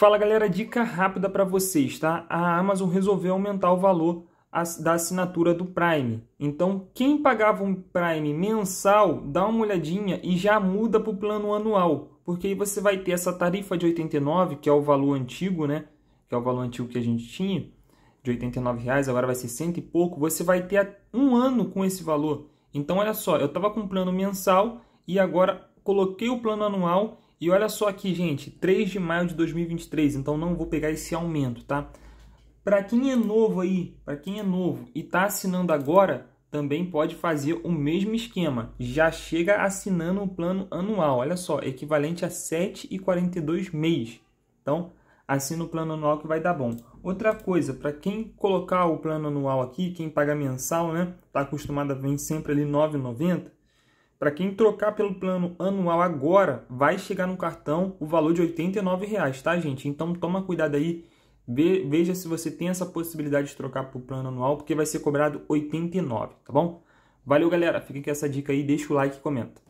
Fala galera, dica rápida para vocês, tá? A Amazon resolveu aumentar o valor da assinatura do Prime. Então, quem pagava um Prime mensal, dá uma olhadinha e já muda para o plano anual, porque aí você vai ter essa tarifa de 89, que é o valor antigo, né? Que é o valor antigo que a gente tinha, de 89 reais, agora vai ser cento e pouco. Você vai ter um ano com esse valor. Então, olha só, eu estava com plano mensal e agora coloquei o plano anual e olha só aqui, gente, 3 de maio de 2023, então não vou pegar esse aumento, tá? Para quem é novo aí, para quem é novo e está assinando agora, também pode fazer o mesmo esquema. Já chega assinando um plano anual, olha só, equivalente a R$ 7,42 mês. Então, assina o plano anual que vai dar bom. Outra coisa, para quem colocar o plano anual aqui, quem paga mensal, né, Tá acostumado a vir sempre ali R$ 9,90, para quem trocar pelo plano anual agora, vai chegar no cartão o valor de R$ reais, tá, gente? Então toma cuidado aí, veja se você tem essa possibilidade de trocar para o plano anual, porque vai ser cobrado R$ 89,00, tá bom? Valeu, galera. Fica com essa dica aí, deixa o like e comenta.